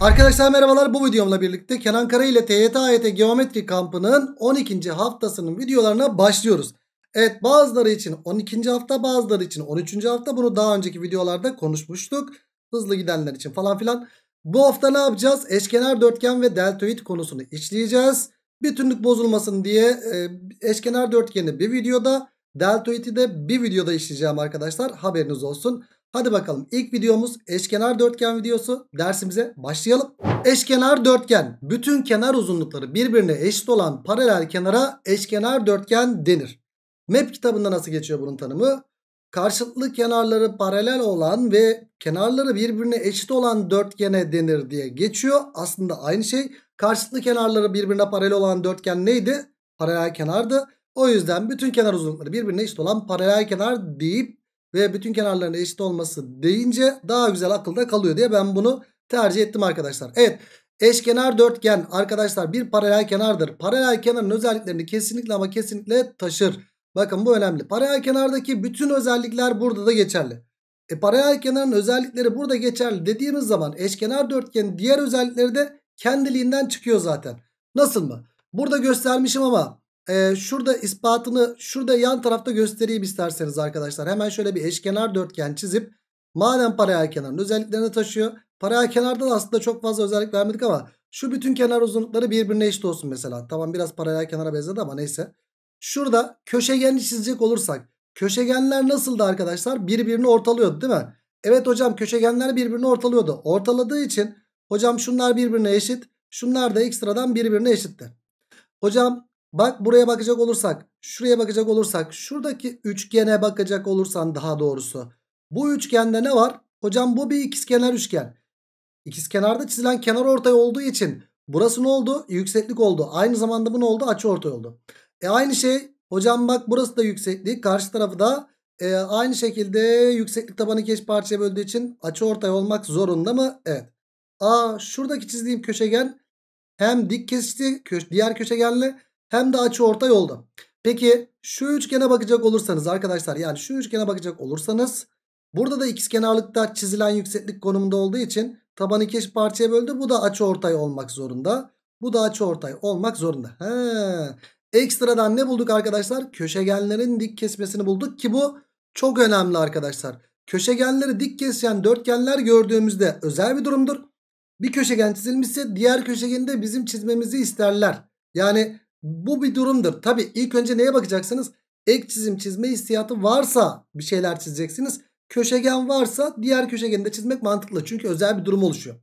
Arkadaşlar merhabalar bu videomla birlikte Kenan Kara ile TYT AYT Geometri kampının 12. haftasının videolarına başlıyoruz. Evet bazıları için 12. hafta bazıları için 13. hafta bunu daha önceki videolarda konuşmuştuk. Hızlı gidenler için falan filan. Bu hafta ne yapacağız? Eşkenar dörtgen ve deltoid konusunu işleyeceğiz. Bütünlük bozulmasın diye e, eşkenar dörtgeni bir videoda deltoidi de bir videoda işleyeceğim arkadaşlar haberiniz olsun. Hadi bakalım ilk videomuz eşkenar dörtgen videosu dersimize başlayalım. Eşkenar dörtgen bütün kenar uzunlukları birbirine eşit olan paralel kenara eşkenar dörtgen denir. MEP kitabında nasıl geçiyor bunun tanımı? Karşılıklı kenarları paralel olan ve kenarları birbirine eşit olan dörtgene denir diye geçiyor. Aslında aynı şey. Karşılıklı kenarları birbirine paralel olan dörtgen neydi? Paralel kenardı. O yüzden bütün kenar uzunlukları birbirine eşit olan paralel kenar deyip ve bütün kenarlarının eşit olması deyince daha güzel akılda kalıyor diye ben bunu tercih ettim arkadaşlar. Evet eşkenar dörtgen arkadaşlar bir paralel kenardır. Paralel kenarın özelliklerini kesinlikle ama kesinlikle taşır. Bakın bu önemli. Paralel kenardaki bütün özellikler burada da geçerli. E paralel kenarın özellikleri burada geçerli dediğimiz zaman eşkenar dörtgenin diğer özellikleri de kendiliğinden çıkıyor zaten. Nasıl mı? Burada göstermişim ama e, şurada ispatını şurada yan tarafta göstereyim isterseniz arkadaşlar. Hemen şöyle bir eşkenar dörtgen çizip madem paralel kenarın özelliklerini taşıyor. Paralel kenardan aslında çok fazla özellik vermedik ama şu bütün kenar uzunlukları birbirine eşit olsun mesela. Tamam biraz paralel kenara benzedi ama neyse. Şurada köşegeni çizecek olursak köşegenler nasıldı arkadaşlar? Birbirini ortalıyordu değil mi? Evet hocam köşegenler birbirini ortalıyordu. Ortaladığı için hocam şunlar birbirine eşit. Şunlar da ekstradan birbirine eşitti. Hocam Bak buraya bakacak olursak, şuraya bakacak olursak, şuradaki üçgene bakacak olursan daha doğrusu. Bu üçgende ne var? Hocam bu bir ikizkenar üçgen. İkizkenarda çizilen kenar ortay olduğu için burası ne oldu? Yükseklik oldu. Aynı zamanda bu ne oldu? Açı ortay oldu. E aynı şey hocam bak burası da yükseklik. Karşı tarafı da e, aynı şekilde yükseklik tabanı keş parçaya böldüğü için açı ortay olmak zorunda mı? Evet. Aa şuradaki çizdiğim köşegen hem dik kesişti diğer köşegenle hem de açı orta yolda. Peki şu üçgene bakacak olursanız arkadaşlar yani şu üçgene bakacak olursanız burada da ikizkenarlıkta çizilen yükseklik konumunda olduğu için tabanı iki parçaya böldü. Bu da açı ortay olmak zorunda. Bu da açı ortay olmak zorunda. He. Ekstradan ne bulduk arkadaşlar? Köşegenlerin dik kesmesini bulduk ki bu çok önemli arkadaşlar. Köşegenleri dik kesen dörtgenler gördüğümüzde özel bir durumdur. Bir köşegen çizilmişse diğer köşegeni de bizim çizmemizi isterler. Yani bu bir durumdur. Tabi ilk önce neye bakacaksınız? Ek çizim çizme istiyatı varsa bir şeyler çizeceksiniz. Köşegen varsa diğer köşegeni de çizmek mantıklı. Çünkü özel bir durum oluşuyor.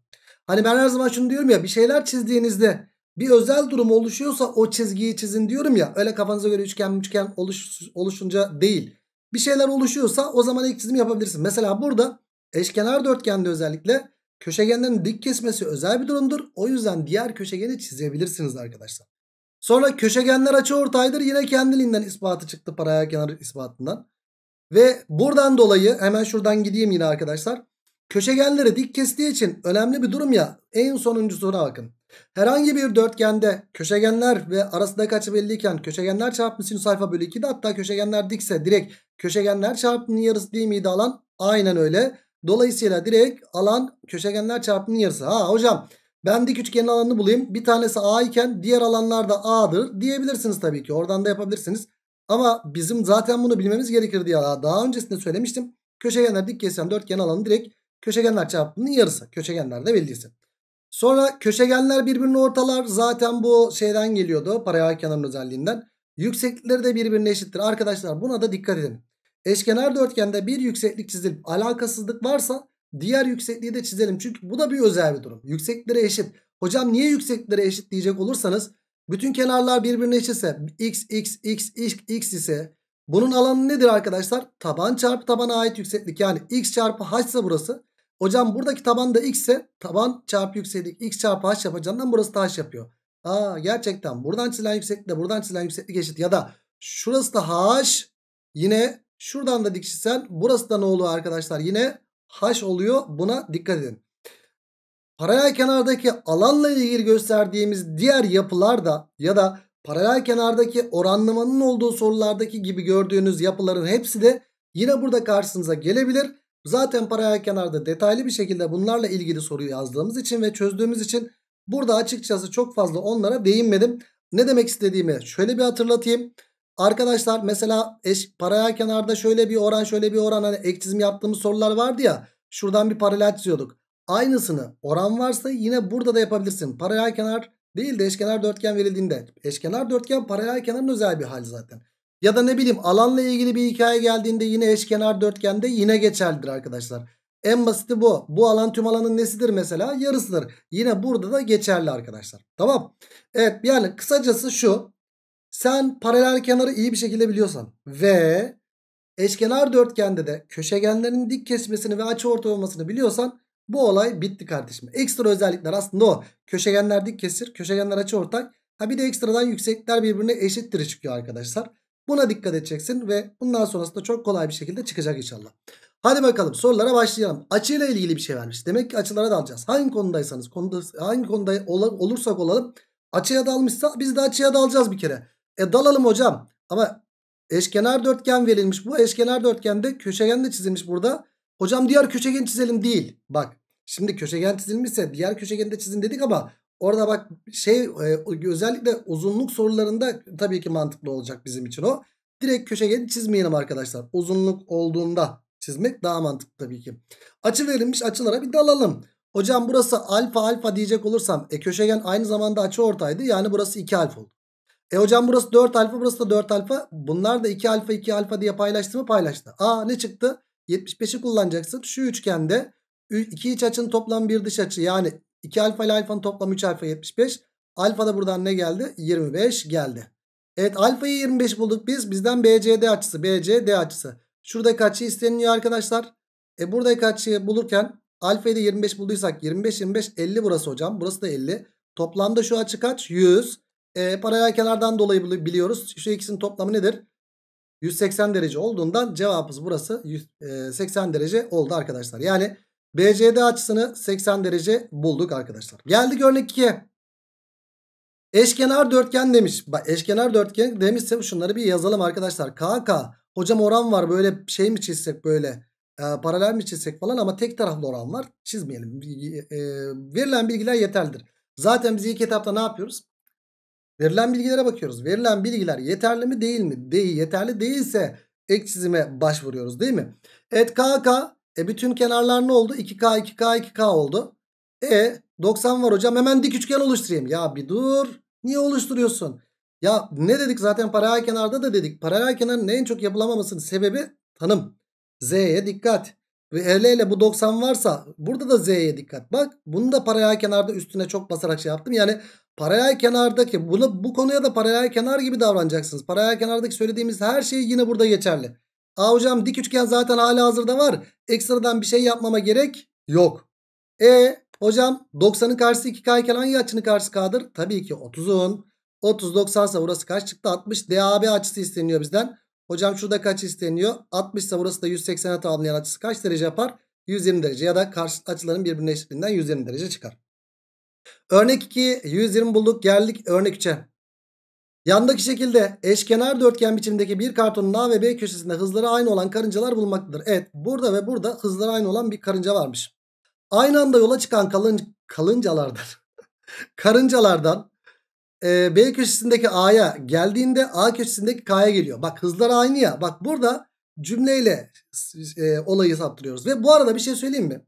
Hani ben her zaman şunu diyorum ya bir şeyler çizdiğinizde bir özel durum oluşuyorsa o çizgiyi çizin diyorum ya. Öyle kafanıza göre üçgen üçgen oluş, oluşunca değil. Bir şeyler oluşuyorsa o zaman ek çizim yapabilirsin. Mesela burada eşkenar dörtgende özellikle köşegenlerin dik kesmesi özel bir durumdur. O yüzden diğer köşegeni çizebilirsiniz arkadaşlar. Sonra köşegenler açıortaydır. Yine kendiliğinden ispatı çıktı paralel kenar ispatından. Ve buradan dolayı hemen şuradan gideyim yine arkadaşlar. Köşegenleri dik kestiği için önemli bir durum ya. En sonuncu soru bakın. Herhangi bir dörtgende köşegenler ve arasındaki açı belliyken köşegenler çarpımı sinüs alfa bölü de hatta köşegenler dikse direkt köşegenler çarpımının yarısı değil miydi alan? Aynen öyle. Dolayısıyla direkt alan köşegenler çarpımının yarısı. Ha hocam ben dik üçgenin alanını bulayım. Bir tanesi A iken diğer alanlar da A'dır diyebilirsiniz tabii ki. Oradan da yapabilirsiniz. Ama bizim zaten bunu bilmemiz gerekir diye daha öncesinde söylemiştim. Köşegenler dik kesen dörtgen alanı direkt köşegenler çarpımının yarısı. Köşegenler de bildiyse. Sonra köşegenler birbirini ortalar. Zaten bu şeyden geliyordu. Paralel kenarın özelliğinden. Yükseklikleri de birbirine eşittir. Arkadaşlar buna da dikkat edin. Eşkenar dörtgende bir yükseklik çizilip alakasızlık varsa Diğer yüksekliği de çizelim. Çünkü bu da bir özel bir durum. Yükseklikleri eşit. Hocam niye yükseklikleri eşit diyecek olursanız bütün kenarlar birbirine eşitse x, x, x, x, x ise bunun alanı nedir arkadaşlar? Taban çarpı tabana ait yükseklik. Yani x çarpı h ise burası. Hocam buradaki taban da x ise taban çarpı yükseklik x çarpı h yapacağından burası da h yapıyor. Aa gerçekten buradan çizilen yükseklik de, buradan çizilen yükseklik eşit. Ya da şurası da h yine şuradan da dikişsen burası da ne oluyor arkadaşlar? Yine H oluyor. Buna dikkat edin. Paralel kenardaki alanla ilgili gösterdiğimiz diğer yapılarda ya da paralel kenardaki oranlamanın olduğu sorulardaki gibi gördüğünüz yapıların hepsi de yine burada karşınıza gelebilir. Zaten paralel kenarda detaylı bir şekilde bunlarla ilgili soruyu yazdığımız için ve çözdüğümüz için burada açıkçası çok fazla onlara değinmedim. Ne demek istediğimi şöyle bir hatırlatayım. Arkadaşlar mesela eş, paralel kenarda şöyle bir oran şöyle bir oran hani ek çizim yaptığımız sorular vardı ya. Şuradan bir paralel çiziyorduk. Aynısını oran varsa yine burada da yapabilirsin. Paralel kenar değil de eşkenar dörtgen verildiğinde. Eşkenar dörtgen paralel kenarın özel bir hali zaten. Ya da ne bileyim alanla ilgili bir hikaye geldiğinde yine eşkenar dörtgende yine geçerlidir arkadaşlar. En basiti bu. Bu alan tüm alanın nesidir mesela? Yarısıdır. Yine burada da geçerli arkadaşlar. Tamam. Evet yani kısacası şu. Sen paralel kenarı iyi bir şekilde biliyorsan ve eşkenar dörtgende de köşegenlerin dik kesmesini ve açı orta olmasını biliyorsan bu olay bitti kardeşim. Ekstra özellikler aslında o. Köşegenler dik kesir, köşegenler açı ortak. Ha bir de ekstradan yüksekler birbirine eşittir çıkıyor arkadaşlar. Buna dikkat edeceksin ve bundan sonrasında çok kolay bir şekilde çıkacak inşallah. Hadi bakalım sorulara başlayalım. Açıyla ilgili bir şey vermiş. Demek ki açılara dalacağız. Hangi konudaysanız, konuda, hangi konuda ol, olursak olalım açıya dalmışsa biz de açıya dalacağız bir kere. E dalalım hocam. Ama eşkenar dörtgen verilmiş. Bu eşkenar dörtgende köşegen de çizilmiş burada. Hocam diğer köşegen çizelim değil. Bak şimdi köşegen çizilmişse diğer köşegen de çizin dedik ama orada bak şey e, özellikle uzunluk sorularında tabii ki mantıklı olacak bizim için o. Direkt köşegeni çizmeyelim arkadaşlar. Uzunluk olduğunda çizmek daha mantıklı tabii ki. Açı verilmiş açılara bir dalalım. Hocam burası alfa alfa diyecek olursam e köşegen aynı zamanda açı ortaydı. Yani burası 2 alfa oldu. E hocam burası 4 alfa burası da 4 alfa. Bunlar da 2 alfa 2 alfa diye paylaştı mı paylaştı. Aa ne çıktı? 75'i kullanacaksın. Şu üçgende iki iç açının toplam bir dış açı yani 2 alfa ile alfanın toplam 3 alfa 75. Alfa da buradan ne geldi? 25 geldi. Evet alfayı 25 bulduk biz. Bizden BCD açısı BCD açısı. Şurada kaçı isteniyor arkadaşlar. E burada kaçı bulurken alfayı da 25 bulduysak 25 25 50 burası hocam. Burası da 50. Toplamda şu açı kaç? 100. E, paralel kenardan dolayı biliyoruz. Şu ikisinin toplamı nedir? 180 derece olduğundan cevabımız burası 180 derece oldu arkadaşlar. Yani BCD açısını 80 derece bulduk arkadaşlar. Geldik örnek 2'ye. Eşkenar dörtgen demiş. Bak eşkenar dörtgen demişse şunları bir yazalım arkadaşlar. KK. Hocam oran var böyle şey mi çizsek böyle e, paralel mi çizsek falan ama tek taraflı oran var. Çizmeyelim. E, verilen bilgiler yeterlidir. Zaten biz ilk etapta ne yapıyoruz? Verilen bilgilere bakıyoruz. Verilen bilgiler yeterli mi değil mi? Değil. Yeterli değilse ek çizime başvuruyoruz değil mi? Evet KK. E bütün kenarlar ne oldu? 2K 2K 2K oldu. E 90 var hocam hemen dik üçgen oluşturayım. Ya bir dur. Niye oluşturuyorsun? Ya ne dedik zaten paralel kenarda da dedik. Paralel kenarın en çok yapılamamasının sebebi tanım. Z'ye dikkat. Ve L ile bu 90 varsa burada da Z'ye dikkat. Bak bunu da paralel kenarda üstüne çok basarak şey yaptım. Yani paralel kenardaki bunu, bu konuya da paralel kenar gibi davranacaksınız. Paralel kenardaki söylediğimiz her şey yine burada geçerli. Aa hocam dik üçgen zaten hala hazırda var. Ekstradan bir şey yapmama gerek yok. E hocam 90'ın karşısı 2K iken hangi açının karşısı K'dır? Tabii ki 30'un. 30 90 ise burası kaç çıktı? 60 DAB açısı isteniyor bizden. Hocam şurada kaç isteniyor? 60 ise burası da 180'e tamamlayan açısı kaç derece yapar? 120 derece ya da karşı açıların birbirine eşitliğinden 120 derece çıkar. Örnek 2 120 bulduk geldik örnek 3'e. Yandaki şekilde eşkenar dörtgen biçimindeki bir kartonun A ve B köşesinde hızları aynı olan karıncalar bulunmaktadır. Evet burada ve burada hızları aynı olan bir karınca varmış. Aynı anda yola çıkan kalın, kalıncalardan karıncalardan e, B köşesindeki A'ya geldiğinde A köşesindeki K'ya geliyor. Bak hızlar aynı ya. Bak burada cümleyle e, olayı saptırıyoruz. Ve bu arada bir şey söyleyeyim mi?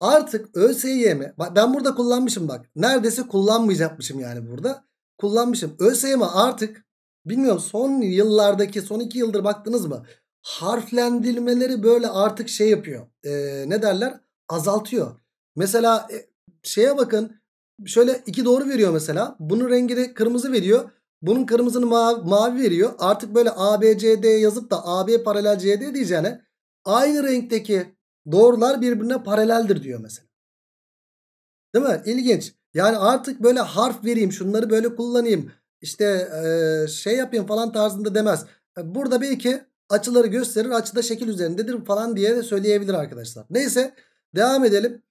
Artık ÖSYM ben burada kullanmışım bak. Neredeyse kullanmayacakmışım yani burada. Kullanmışım. ÖSYM artık bilmiyorum son yıllardaki son iki yıldır baktınız mı? Harflendirmeleri böyle artık şey yapıyor. E, ne derler? Azaltıyor. Mesela e, şeye bakın şöyle iki doğru veriyor mesela. Bunun rengi de kırmızı veriyor. Bunun kırmızını mavi, mavi veriyor. Artık böyle ABCD yazıp da AB paralel CD diyeceğine aynı renkteki doğrular birbirine paraleldir diyor mesela. Değil mi? İlginç. Yani artık böyle harf vereyim şunları böyle kullanayım işte e, şey yapayım falan tarzında demez. E, burada belki açıları gösterir açıda şekil üzerindedir falan diye de söyleyebilir arkadaşlar. Neyse devam edelim.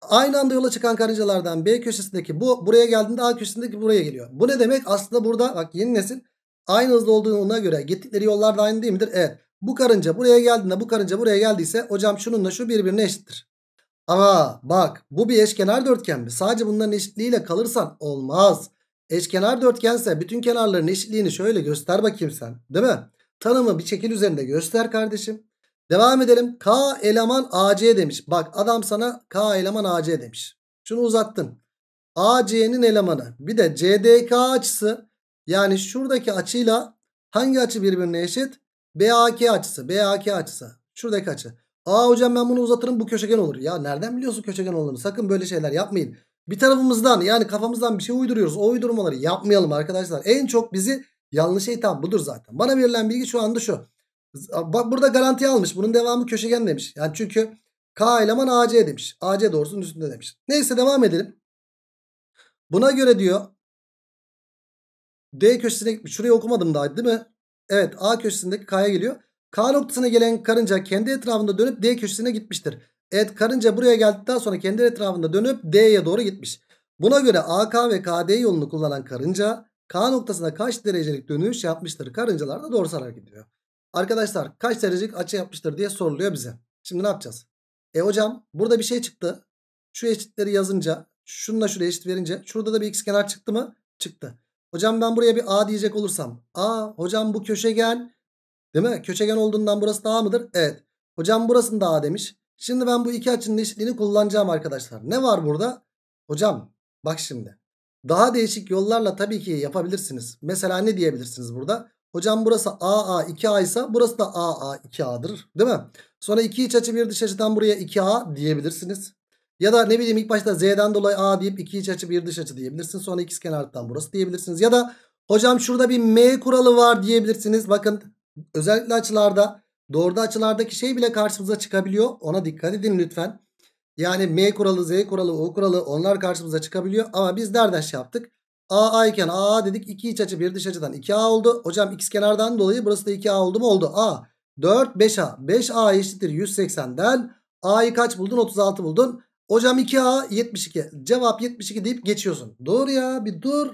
Aynı anda yola çıkan karıncalardan B köşesindeki bu buraya geldiğinde A köşesindeki buraya geliyor. Bu ne demek? Aslında burada bak yeni nesil aynı hızda olduğuna göre gittikleri yollar da aynı değil midir? Evet. Bu karınca buraya geldiğinde bu karınca buraya geldiyse hocam şununla şu birbirine eşittir. Ama bak bu bir eşkenar dörtgen mi? Sadece bunların eşitliğiyle kalırsan olmaz. Eşkenar dörtgense bütün kenarların eşitliğini şöyle göster bakayım sen. Değil mi? Tanımı bir şekil üzerinde göster kardeşim. Devam edelim. K eleman AC demiş. Bak adam sana K eleman AC demiş. Şunu uzattın. AC'nin elemanı. Bir de CDK açısı. Yani şuradaki açıyla hangi açı birbirine eşit? BAK açısı. BAK açısı. Şuradaki açı. Aa hocam ben bunu uzatırım bu köşegen olur. Ya nereden biliyorsun köşegen olduğunu? Sakın böyle şeyler yapmayın. Bir tarafımızdan yani kafamızdan bir şey uyduruyoruz. O uydurmaları yapmayalım arkadaşlar. En çok bizi yanlış eğitim budur zaten. Bana verilen bilgi şu anda şu. Bak burada garanti almış. Bunun devamı köşegen demiş. Yani çünkü K eleman AC demiş. AC doğrusunun üstünde demiş. Neyse devam edelim. Buna göre diyor D köşesine gitmiş. Şurayı okumadım daha değil mi? Evet A köşesindeki K'ya geliyor. K noktasına gelen karınca kendi etrafında dönüp D köşesine gitmiştir. Evet karınca buraya geldikten sonra kendi etrafında dönüp D'ye doğru gitmiş. Buna göre AK ve KD yolunu kullanan karınca K noktasına kaç derecelik dönüş yapmıştır? Karıncalar da doğrusal hareket ediyor. Arkadaşlar kaç derecelik açı yapmıştır diye soruluyor bize. Şimdi ne yapacağız? E hocam burada bir şey çıktı. Şu eşitleri yazınca şununla şuraya eşit verince şurada da bir x kenar çıktı mı? Çıktı. Hocam ben buraya bir A diyecek olursam. A hocam bu köşegen değil mi? Köşegen olduğundan burası da A mıdır? Evet. Hocam burasını da A demiş. Şimdi ben bu iki açının eşitliğini kullanacağım arkadaşlar. Ne var burada? Hocam bak şimdi. Daha değişik yollarla tabii ki yapabilirsiniz. Mesela ne diyebilirsiniz burada? Hocam burası AA 2A ise burası da AA 2A'dır. Değil mi? Sonra iki iç açı bir dış açıdan buraya 2A diyebilirsiniz. Ya da ne bileyim ilk başta Z'den dolayı A deyip iki iç açı bir dış açı diyebilirsiniz. Sonra ikizkenardan burası diyebilirsiniz. Ya da hocam şurada bir M kuralı var diyebilirsiniz. Bakın özellikle açılarda doğruda açılardaki şey bile karşımıza çıkabiliyor. Ona dikkat edin lütfen. Yani M kuralı, Z kuralı, O kuralı onlar karşımıza çıkabiliyor. Ama biz nereden şey yaptık? AA iken AA dedik 2 iç açı 1 dış açıdan 2A oldu. Hocam x kenardan dolayı burası da 2A oldu mu? Oldu. A 4 5A. 5A eşittir 180'den. A'yı kaç buldun? 36 buldun. Hocam 2A 72. Cevap 72 deyip geçiyorsun. Doğru ya bir dur.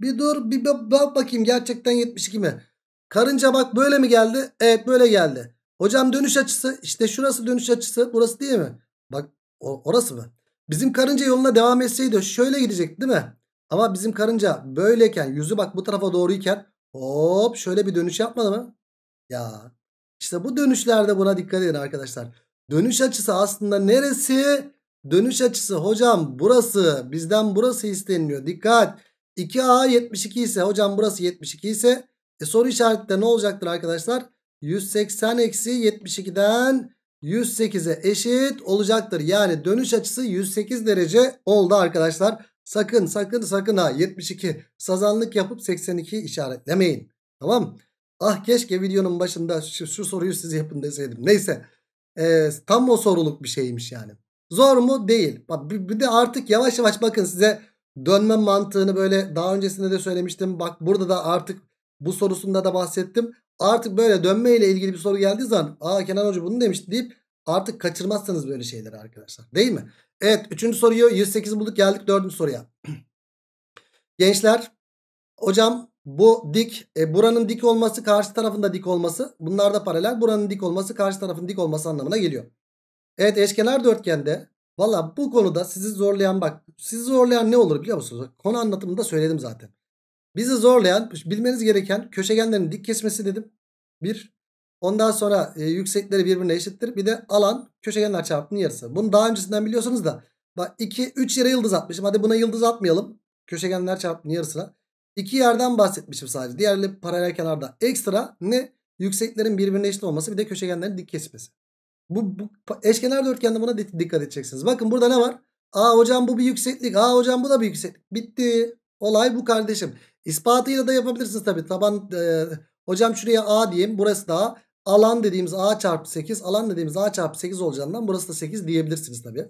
Bir dur bir bak bakayım gerçekten 72 mi? Karınca bak böyle mi geldi? Evet böyle geldi. Hocam dönüş açısı işte şurası dönüş açısı burası değil mi? Bak orası mı? Bizim karınca yoluna devam etseydi şöyle gidecek değil mi? Ama bizim karınca böyleyken yüzü bak bu tarafa doğruyken hop şöyle bir dönüş yapmadı mı? Ya işte bu dönüşlerde buna dikkat edin arkadaşlar. Dönüş açısı aslında neresi? Dönüş açısı hocam burası bizden burası isteniliyor. Dikkat 2A 72 ise hocam burası 72 ise e, soru de ne olacaktır arkadaşlar? 180 eksi 72'den 108'e eşit olacaktır. Yani dönüş açısı 108 derece oldu arkadaşlar. Sakın sakın sakın ha 72 sazanlık yapıp 82 işaretlemeyin. Tamam Ah keşke videonun başında şu, şu soruyu siz yapın deseydim. Neyse ee, tam o soruluk bir şeymiş yani. Zor mu? Değil. Bak, bir, bir de artık yavaş yavaş bakın size dönme mantığını böyle daha öncesinde de söylemiştim. Bak burada da artık bu sorusunda da bahsettim. Artık böyle dönme ile ilgili bir soru geldiği zaman aa Kenan Hoca bunu demişti deyip Artık kaçırmazsanız böyle şeyleri arkadaşlar. Değil mi? Evet üçüncü soruyu 108 bulduk geldik dördüncü soruya. Gençler hocam bu dik e, buranın dik olması karşı tarafında dik olması bunlar da paralel buranın dik olması karşı tarafın dik olması anlamına geliyor. Evet eşkenar dörtgende valla bu konuda sizi zorlayan bak sizi zorlayan ne olur biliyor musunuz? Konu anlatımında söyledim zaten. Bizi zorlayan bilmeniz gereken köşegenlerin dik kesmesi dedim. Bir Ondan sonra e, yüksekleri birbirine eşittir. Bir de alan köşegenler çarpımının yarısı. Bunu daha öncesinden biliyorsunuz da. Bak 2 3 yere yıldız atmışım. Hadi buna yıldız atmayalım. Köşegenler çarpımının yarısına. İki yerden bahsetmişim sadece. Diğerli paralel kenarda ekstra ne yükseklerin birbirine eşit olması bir de köşegenlerin dik kesmesi. Bu, bu eşkenar dörtgende buna dikkat edeceksiniz. Bakın burada ne var? Aa hocam bu bir yükseklik. Aa hocam bu da bir yükseklik. Bitti. Olay bu kardeşim. İspatıyla da yapabilirsiniz tabii. Taban e, hocam şuraya A diyeyim. Burası da A alan dediğimiz a çarpı 8 alan dediğimiz a çarpı 8 olacağından burası da 8 diyebilirsiniz tabi.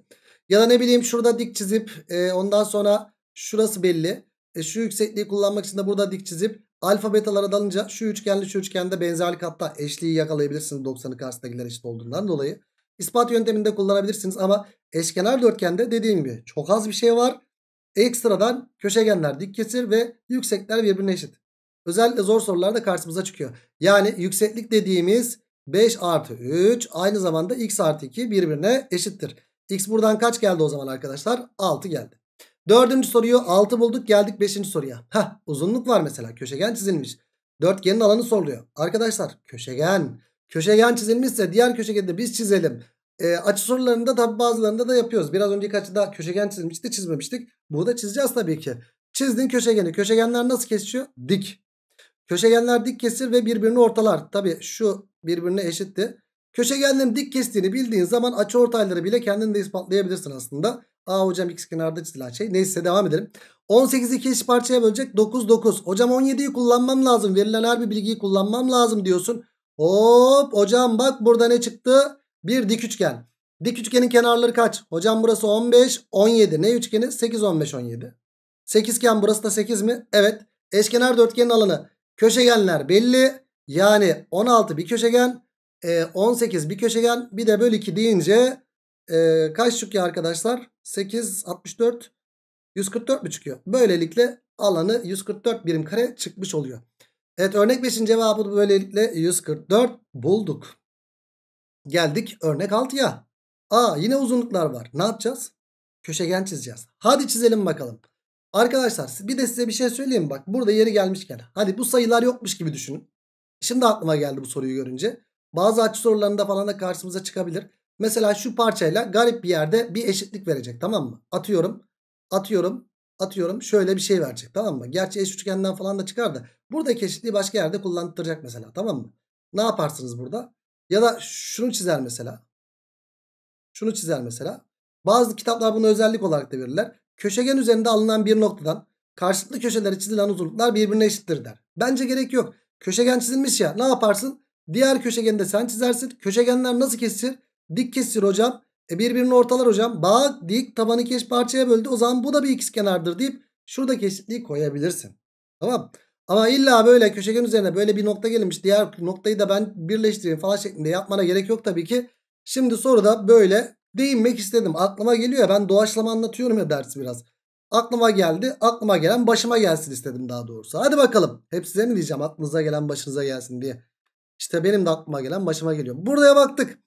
Ya da ne bileyim şurada dik çizip e, ondan sonra şurası belli. E, şu yüksekliği kullanmak için de burada dik çizip alfa betalara dalınca şu üçgenli şu üçgende benzerlik hatta eşliği yakalayabilirsiniz 90'ın karşısındakiler eşit olduğundan dolayı. İspat yönteminde kullanabilirsiniz ama eşkenar dörtgende dediğim gibi çok az bir şey var. Ekstradan köşegenler dik kesir ve yüksekler birbirine eşit. Özellikle zor sorularda karşımıza çıkıyor. Yani yükseklik dediğimiz 5 artı 3 aynı zamanda x artı 2 birbirine eşittir. X buradan kaç geldi o zaman arkadaşlar? 6 geldi. Dördüncü soruyu 6 bulduk geldik 5. soruya. Heh uzunluk var mesela köşegen çizilmiş. Dörtgenin alanı soruluyor. Arkadaşlar köşegen. Köşegen çizilmişse diğer köşegeni de biz çizelim. E, açı sorularında tabi bazılarında da yapıyoruz. Biraz önceki açıda köşegen çizmişti çizmemiştik. Bunu da çizeceğiz tabii ki. Çizdin köşegeni. Köşegenler nasıl kesişiyor? Dik. Köşegenler dik kesir ve birbirini ortalar. Tabi şu birbirine eşitti. Köşegenlerin dik kestiğini bildiğin zaman açı ortayları bile kendini de ispatlayabilirsin aslında. Aa hocam x kenarda çizilen şey. Neyse devam edelim. 18'i 2 eşit parçaya bölecek 9 9. Hocam 17'yi kullanmam lazım. Verilen her bir bilgiyi kullanmam lazım diyorsun. Hop hocam bak burada ne çıktı? Bir dik üçgen. Dik üçgenin kenarları kaç? Hocam burası 15 17. Ne üçgeni? 8 15 17. Sekizken burası da 8 mi? Evet. Eşkenar dörtgenin alanı Köşegenler belli. Yani 16 bir köşegen, 18 e, bir köşegen bir de böl 2 deyince e, kaç çıkıyor arkadaşlar? 8, 64, 144 mi çıkıyor? Böylelikle alanı 144 birim kare çıkmış oluyor. Evet örnek 5'in cevabını böylelikle 144 bulduk. Geldik örnek 6'ya. Aa yine uzunluklar var. Ne yapacağız? Köşegen çizeceğiz. Hadi çizelim bakalım. Arkadaşlar bir de size bir şey söyleyeyim bak. Burada yeri gelmişken. Hadi bu sayılar yokmuş gibi düşünün. Şimdi aklıma geldi bu soruyu görünce. Bazı açı sorularında falan da karşımıza çıkabilir. Mesela şu parçayla garip bir yerde bir eşitlik verecek tamam mı? Atıyorum. Atıyorum. Atıyorum. Şöyle bir şey verecek tamam mı? Gerçi eş üçgenden falan da çıkar da. Buradaki eşitliği başka yerde kullandıracak mesela tamam mı? Ne yaparsınız burada? Ya da şunu çizer mesela. Şunu çizer mesela. Bazı kitaplar bunu özellik olarak da verirler köşegen üzerinde alınan bir noktadan karşılıklı köşeleri çizilen uzunluklar birbirine eşittir der. Bence gerek yok. Köşegen çizilmiş ya ne yaparsın? Diğer köşegeni de sen çizersin. Köşegenler nasıl kesir? Dik kesir hocam. E birbirini ortalar hocam. Bağ, dik tabanı iki parçaya böldü. O zaman bu da bir ikizkenardır deyip şuradaki eşitliği koyabilirsin. Tamam. Ama illa böyle köşegen üzerine böyle bir nokta gelmiş. Diğer noktayı da ben birleştireyim falan şeklinde yapmana gerek yok tabii ki. Şimdi soruda böyle değinmek istedim. Aklıma geliyor ya ben doğaçlama anlatıyorum ya dersi biraz. Aklıma geldi. Aklıma gelen başıma gelsin istedim daha doğrusu. Hadi bakalım. Hep size mi diyeceğim aklınıza gelen başınıza gelsin diye. İşte benim de aklıma gelen başıma geliyor. Buraya baktık.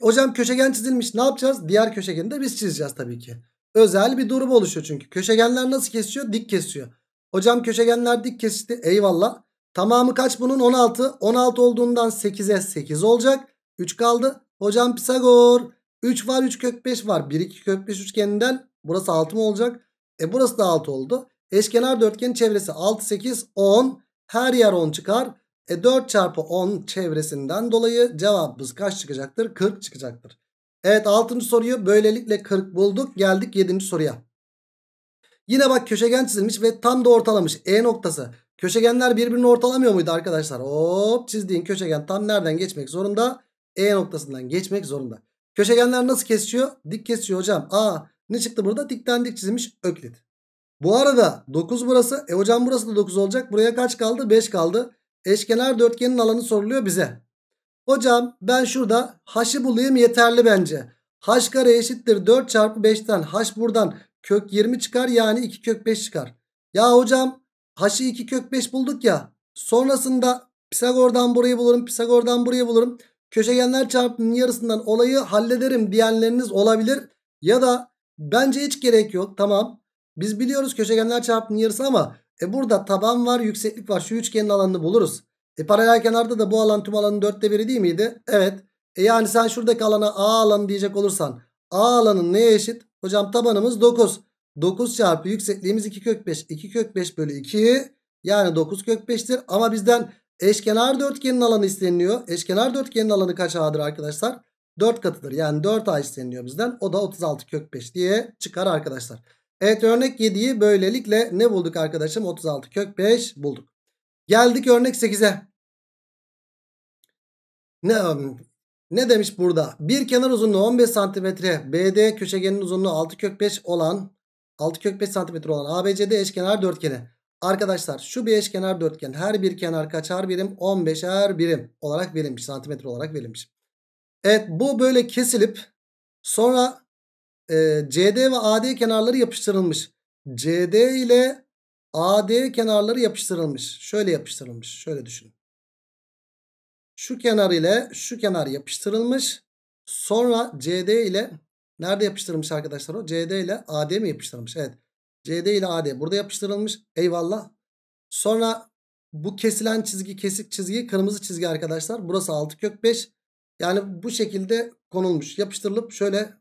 Hocam köşegen çizilmiş. Ne yapacağız? Diğer köşegeni de biz çizeceğiz tabii ki. Özel bir durum oluşuyor çünkü. Köşegenler nasıl kesiyor? Dik kesiyor. Hocam köşegenler dik kesti. Eyvallah. Tamamı kaç bunun? 16. 16 olduğundan 8'e 8 olacak. 3 kaldı. Hocam Pisagor 3 var 3 kök 5 var. 1 2 kök 5 üçgeninden burası 6 mı olacak? E burası da 6 oldu. Eşkenar dörtgenin çevresi 6 8 10. Her yer 10 çıkar. E 4 çarpı 10 çevresinden dolayı cevabımız kaç çıkacaktır? 40 çıkacaktır. Evet 6. soruyu böylelikle 40 bulduk. Geldik 7. soruya. Yine bak köşegen çizilmiş ve tam da ortalamış. E noktası. Köşegenler birbirini ortalamıyor muydu arkadaşlar? Hop çizdiğin köşegen tam nereden geçmek zorunda? E noktasından geçmek zorunda. Köşegenler nasıl kesiyor? Dik kesiyor hocam. Aa ne çıktı burada? Dikten dik çizilmiş öklit. Bu arada 9 burası. E hocam burası da 9 olacak. Buraya kaç kaldı? 5 kaldı. Eşkenar dörtgenin alanı soruluyor bize. Hocam ben şurada h'ı bulayım yeterli bence. h kare eşittir 4 çarpı 5'ten. h buradan kök 20 çıkar yani 2 kök 5 çıkar. Ya hocam h'ı 2 kök 5 bulduk ya. Sonrasında Pisagor'dan burayı bulurum. Pisagor'dan burayı bulurum köşegenler çarpımının yarısından olayı hallederim diyenleriniz olabilir. Ya da bence hiç gerek yok tamam. Biz biliyoruz köşegenler çarpımının yarısı ama e burada taban var yükseklik var şu üçgenin alanını buluruz. E paralel kenarda da bu alan tüm alanın dörtte biri değil miydi? Evet. E yani sen şuradaki alana A alanı diyecek olursan A alanın neye eşit? Hocam tabanımız 9. 9 çarpı yüksekliğimiz 2 kök 5. 2 kök 5 bölü 2 yani 9 kök 5'tir. Ama bizden Eşkenar dörtgenin alanı isteniliyor. Eşkenar dörtgenin alanı kaç A'dır arkadaşlar? 4 katıdır. Yani 4A isteniliyor bizden. O da 36 kök 5 diye çıkar arkadaşlar. Evet örnek 7'yi böylelikle ne bulduk arkadaşım? 36 kök 5 bulduk. Geldik örnek 8'e. Ne, ne demiş burada? Bir kenar uzunluğu 15 santimetre. BD köşegenin uzunluğu 6 kök 5 olan 6 kök 5 santimetre olan ABCD eşkenar dörtgeni. Arkadaşlar şu bir eşkenar dörtgen her bir kenar kaçar birim? 15'er birim olarak verilmiş. Santimetre olarak verilmiş. Evet bu böyle kesilip sonra e, CD ve AD kenarları yapıştırılmış. CD ile AD kenarları yapıştırılmış. Şöyle yapıştırılmış. Şöyle düşünün. Şu kenar ile şu kenar yapıştırılmış. Sonra CD ile nerede yapıştırılmış arkadaşlar o? CD ile AD mi yapıştırılmış? Evet. CD ile AD burada yapıştırılmış. Eyvallah. Sonra bu kesilen çizgi kesik çizgi kırmızı çizgi arkadaşlar. Burası 6 kök 5. Yani bu şekilde konulmuş. Yapıştırılıp şöyle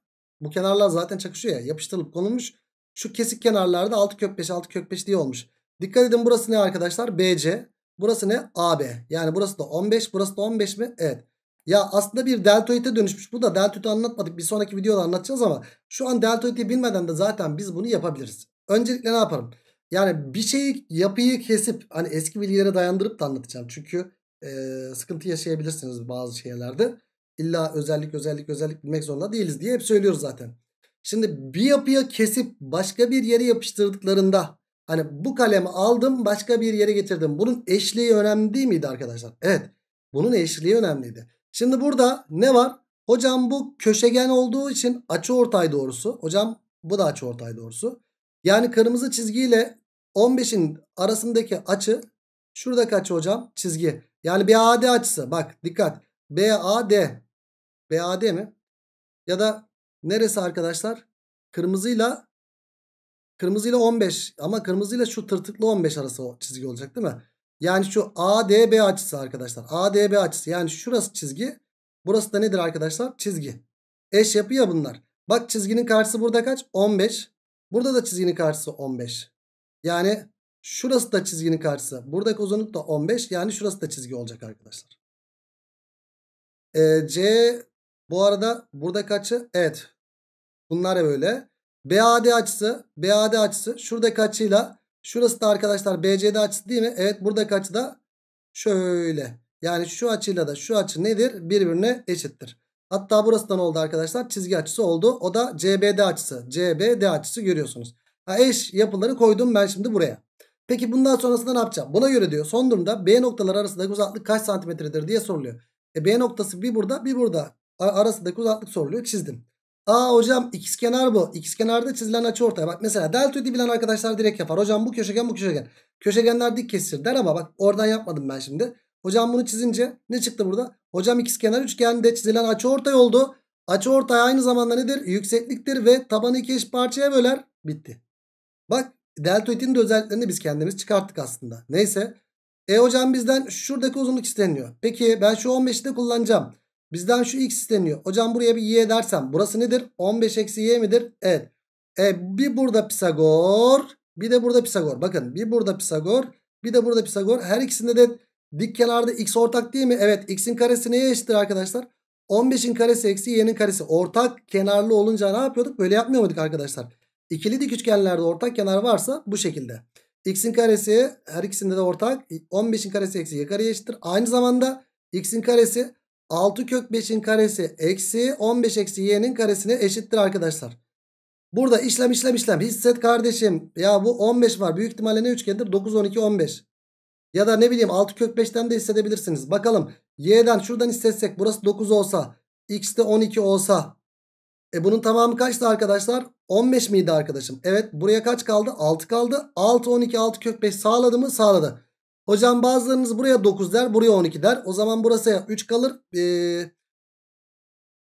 bu kenarlar zaten çakışıyor ya. Yapıştırılıp konulmuş. Şu kesik kenarlarda 6 kök 5 6 kök 5 diye olmuş. Dikkat edin burası ne arkadaşlar? BC. Burası ne? AB. Yani burası da 15. Burası da 15 mi? Evet. Ya aslında bir deltoide dönüşmüş. Bu da deltoide anlatmadık. Bir sonraki videoda anlatacağız ama şu an deltoide bilmeden de zaten biz bunu yapabiliriz. Öncelikle ne yaparım? Yani bir şeyi yapıyı kesip hani eski bilgilere dayandırıp da anlatacağım. Çünkü e, sıkıntı yaşayabilirsiniz bazı şeylerde. İlla özellik özellik özellik bilmek zorunda değiliz diye hep söylüyoruz zaten. Şimdi bir yapıya kesip başka bir yere yapıştırdıklarında hani bu kalemi aldım başka bir yere getirdim. Bunun eşliği önemli değil miydi arkadaşlar? Evet bunun eşliği önemliydi. Şimdi burada ne var? Hocam bu köşegen olduğu için açı ortay doğrusu. Hocam bu da açı ortay doğrusu. Yani kırmızı çizgiyle 15'in arasındaki açı şurada kaç hocam çizgi. Yani BAD açısı bak dikkat BAD BAD mi? Ya da neresi arkadaşlar? Kırmızıyla kırmızıyla 15 ama kırmızıyla şu tırtıklı 15 arası o çizgi olacak değil mi? Yani şu ADB açısı arkadaşlar. ADB açısı yani şurası çizgi. Burası da nedir arkadaşlar? Çizgi. Eş yapı ya bunlar. Bak çizginin karşısı burada kaç? 15. Burada da çizginin karşısı 15. Yani şurası da çizginin karşısı. Buradaki uzunluk da 15. Yani şurası da çizgi olacak arkadaşlar. Ee, C bu arada buradaki açı evet. Bunlar böyle. BAD açısı BAD açısı şuradaki açıyla şurası da arkadaşlar BCD açısı değil mi? Evet buradaki açı da şöyle. Yani şu açıyla da şu açı nedir? Birbirine eşittir. Hatta burası da ne oldu arkadaşlar? Çizgi açısı oldu. O da CBD açısı. CBD açısı görüyorsunuz. Ha, eş yapıları koydum ben şimdi buraya. Peki bundan sonrasında ne yapacağım? Buna göre diyor son durumda B noktaları arasındaki uzaklık kaç santimetredir diye soruluyor. E, B noktası bir burada bir burada arasındaki uzaklık soruluyor çizdim. Aa hocam ikiz kenar bu. İkiz kenarda çizilen açı ortaya. Bak mesela deltoidi bilen arkadaşlar direkt yapar. Hocam bu köşegen bu köşegen. Köşegenler dik kesir der ama bak oradan yapmadım ben şimdi. Hocam bunu çizince ne çıktı burada? Hocam ikizkenar üçgende çizilen açı ortay oldu. Açı ortay aynı zamanda nedir? Yüksekliktir ve tabanı iki eş parçaya böler. Bitti. Bak deltoidin de özelliklerini biz kendimiz çıkarttık aslında. Neyse. E hocam bizden şuradaki uzunluk isteniyor. Peki ben şu 15'i de kullanacağım. Bizden şu x isteniyor. Hocam buraya bir y dersem burası nedir? 15 eksi y midir? Evet. E bir burada Pisagor bir de burada Pisagor. Bakın bir burada Pisagor bir de burada Pisagor. Her ikisinde de Dik kenarda x ortak değil mi? Evet x'in karesi neye eşittir arkadaşlar? 15'in karesi eksi y'nin karesi. Ortak kenarlı olunca ne yapıyorduk? Böyle yapmıyor muyduk arkadaşlar? İkili dik üçgenlerde ortak kenar varsa bu şekilde. x'in karesi her ikisinde de ortak. 15'in karesi eksi y kareye eşittir. Aynı zamanda x'in karesi 6 kök 5'in karesi eksi 15 eksi y'nin karesine eşittir arkadaşlar. Burada işlem işlem işlem. Hisset kardeşim. Ya bu 15 var. Büyük ihtimalle ne üçgendir? 9, 12, 15. Ya da ne bileyim 6 kök 5'ten de hissedebilirsiniz. Bakalım y'den şuradan hissetsek burası 9 olsa x'te 12 olsa. E bunun tamamı kaçtı arkadaşlar? 15 miydi arkadaşım? Evet buraya kaç kaldı? 6 kaldı. 6 12 6 kök 5 sağladı mı? Sağladı. Hocam bazılarınız buraya 9 der buraya 12 der. O zaman burası 3 kalır. Ee,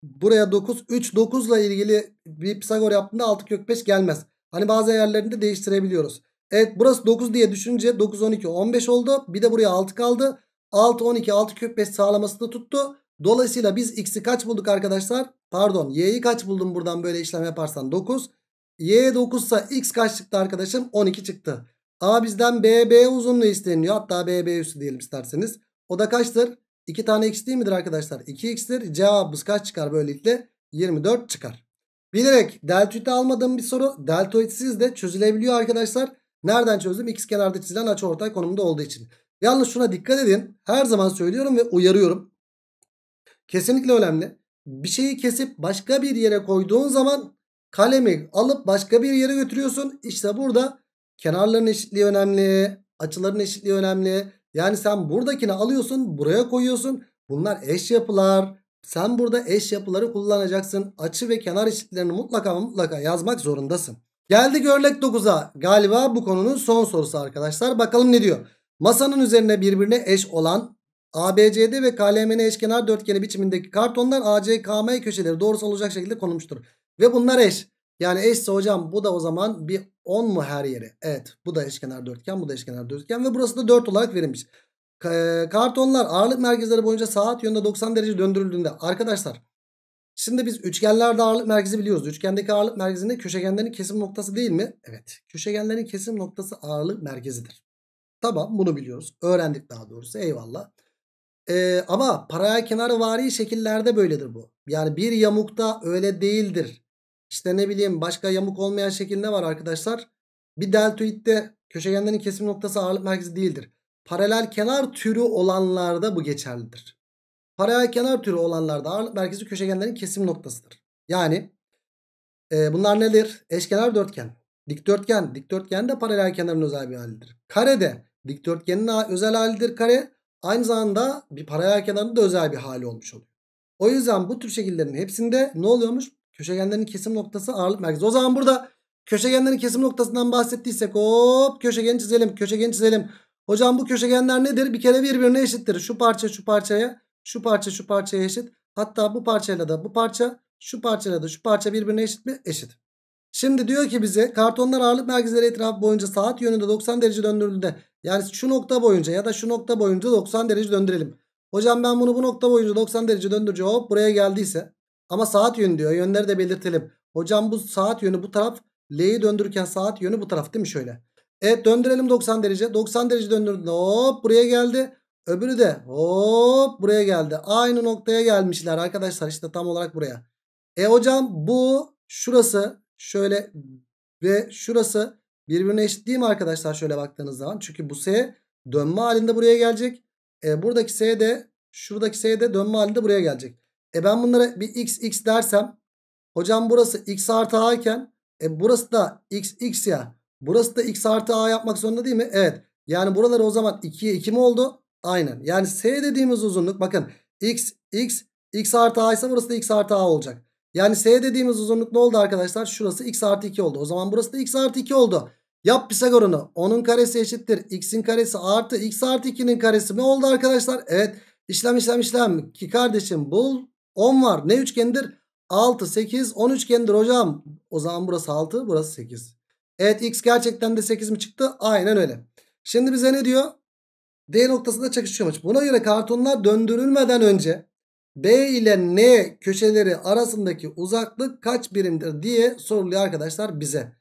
buraya 9 3 9 ile ilgili bir Pisagor yaptığında 6 kök 5 gelmez. Hani bazı yerlerinde değiştirebiliyoruz. Evet burası 9 diye düşünce 9 12 15 oldu. Bir de buraya 6 kaldı. 6 12 6 kök 5 sağlamasını tuttu. Dolayısıyla biz x'i kaç bulduk arkadaşlar? Pardon y'yi kaç buldum buradan böyle işlem yaparsan 9. Y 9 ise x kaç çıktı arkadaşım? 12 çıktı. ama bizden BB uzunluğu isteniyor. Hatta BB üstü diyelim isterseniz. O da kaçtır? 2 tane x değil midir arkadaşlar? 2x'tir. Cevabımız kaç çıkar böylelikle? 24 çıkar. Bilerek deltoid almadığım bir soru deltoidsiz de çözülebiliyor arkadaşlar. Nereden çözdüm? X kenarda çizilen açıortay konumunda olduğu için. Yalnız şuna dikkat edin. Her zaman söylüyorum ve uyarıyorum. Kesinlikle önemli. Bir şeyi kesip başka bir yere koyduğun zaman kalemi alıp başka bir yere götürüyorsun. İşte burada kenarların eşitliği önemli. Açıların eşitliği önemli. Yani sen buradakini alıyorsun buraya koyuyorsun. Bunlar eş yapılar. Sen burada eş yapıları kullanacaksın. Açı ve kenar eşitlerini mutlaka mutlaka yazmak zorundasın. Geldik örnek 9'a. Galiba bu konunun son sorusu arkadaşlar. Bakalım ne diyor. Masanın üzerine birbirine eş olan ABCD ve KLMN eşkenar dörtgeni biçimindeki kartondan ACKM köşeleri doğrusu olacak şekilde konulmuştur. Ve bunlar eş. Yani eşse hocam bu da o zaman bir 10 mu her yeri? Evet bu da eşkenar dörtgen bu da eşkenar dörtgen ve burası da 4 olarak verilmiş. E, kartonlar ağırlık merkezleri boyunca saat yönünde 90 derece döndürüldüğünde arkadaşlar Şimdi biz üçgenlerde ağırlık merkezi biliyoruz. Üçgendeki ağırlık merkezinde köşegenlerin kesim noktası değil mi? Evet. Köşegenlerin kesim noktası ağırlık merkezidir. Tamam bunu biliyoruz. Öğrendik daha doğrusu. Eyvallah. Ee, ama paralel kenarı vari şekillerde böyledir bu. Yani bir yamukta öyle değildir. İşte ne bileyim başka yamuk olmayan şekilde var arkadaşlar? Bir deltoidde köşegenlerin kesim noktası ağırlık merkezi değildir. Paralel kenar türü olanlarda bu geçerlidir. Paralel kenar türü olanlarda ağırlık merkezi köşegenlerin kesim noktasıdır. Yani e, bunlar nedir? Eşkenar dörtgen, dikdörtgen, dikdörtgen de paralel kenarın özel bir halidir. Kare de dikdörtgenin özel halidir kare. Aynı zamanda bir paralel kenarın da özel bir hali olmuş oluyor. O yüzden bu tür şekillerin hepsinde ne oluyormuş? Köşegenlerin kesim noktası ağırlık merkezi. O zaman burada köşegenlerin kesim noktasından bahsettiysek hop köşegen çizelim, köşegen çizelim. Hocam bu köşegenler nedir? Bir kere birbirine eşittir. Şu parça şu parçaya şu parça şu parçaya eşit. Hatta bu parçayla da bu parça şu parçayla da şu parça birbirine eşit mi? Eşit. Şimdi diyor ki bize kartonlar ağırlık merkezleri etrafı boyunca saat yönünde 90 derece döndürüldüğünde yani şu nokta boyunca ya da şu nokta boyunca 90 derece döndürelim. Hocam ben bunu bu nokta boyunca 90 derece döndüreceğim. hop buraya geldiyse ama saat yönü diyor yönleri de belirtelim. Hocam bu saat yönü bu taraf L'yi döndürürken saat yönü bu taraf değil mi şöyle? Evet döndürelim 90 derece. 90 derece döndürdüğünde hop buraya geldi. Öbürü de hop buraya geldi. Aynı noktaya gelmişler arkadaşlar işte tam olarak buraya. E hocam bu şurası şöyle ve şurası birbirine eşit değil mi arkadaşlar şöyle baktığınız zaman? Çünkü bu S dönme halinde buraya gelecek. E buradaki S de şuradaki S de dönme halinde buraya gelecek. E ben bunlara bir x x dersem hocam burası x artı a iken e burası da x x ya. Burası da x artı a yapmak zorunda değil mi? Evet. Yani buraları o zaman 2'ye 2 mi oldu? Aynen. Yani S dediğimiz uzunluk bakın x x x artı a ise burası da x artı a olacak. Yani S dediğimiz uzunluk ne oldu arkadaşlar? Şurası x artı 2 oldu. O zaman burası da x artı 2 oldu. Yap Pisagor'unu. Onun karesi eşittir. X'in karesi artı x artı 2'nin karesi mi oldu arkadaşlar? Evet. İşlem işlem işlem. Ki kardeşim bul. 10 var. Ne üçgendir? 6, 8, 10 üçgendir hocam. O zaman burası 6, burası 8. Evet x gerçekten de 8 mi çıktı? Aynen öyle. Şimdi bize ne diyor? D noktasında çakışıyor maç. Buna göre kartonlar döndürülmeden önce B ile N köşeleri arasındaki uzaklık kaç birimdir diye soruluyor arkadaşlar bize.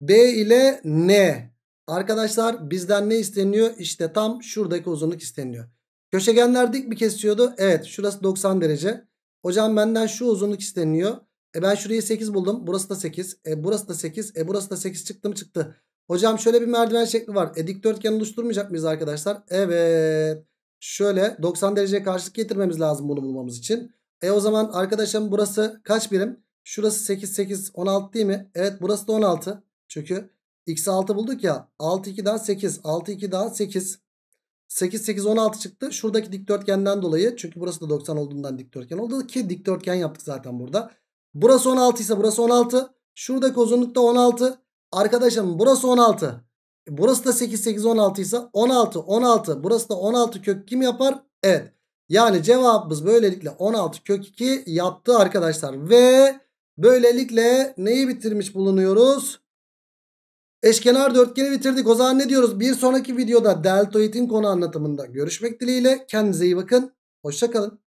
B ile N. Arkadaşlar bizden ne isteniyor? İşte tam şuradaki uzunluk isteniyor. Köşegenler dik mi kesiyordu? Evet şurası 90 derece. Hocam benden şu uzunluk isteniyor. E ben şurayı 8 buldum. Burası da 8. E burası da 8. E burası da 8 çıktı mı çıktı. Hocam şöyle bir merdiven şekli var. E dikdörtgen oluşturmayacak mıyız arkadaşlar? Evet. Şöyle 90 derece karşılık getirmemiz lazım bunu bulmamız için. E o zaman arkadaşım burası kaç birim? Şurası 8 8 16 değil mi? Evet burası da 16. Çünkü x 6 bulduk ya. 6 2 daha 8. 6 2 daha 8. 8 8 16 çıktı. Şuradaki dikdörtgenden dolayı. Çünkü burası da 90 olduğundan dikdörtgen oldu ki dikdörtgen yaptık zaten burada. Burası 16 ise burası 16. Şuradaki uzunluk da 16. Arkadaşım burası 16. E, burası da 8 8 16 ise 16 16 burası da 16 kök kim yapar? Evet. Yani cevabımız böylelikle 16 kök 2 yaptı arkadaşlar. Ve böylelikle neyi bitirmiş bulunuyoruz? Eşkenar dörtgeni bitirdik. O zaman ne diyoruz? Bir sonraki videoda deltoidin konu anlatımında görüşmek dileğiyle. Kendinize iyi bakın. Hoşçakalın.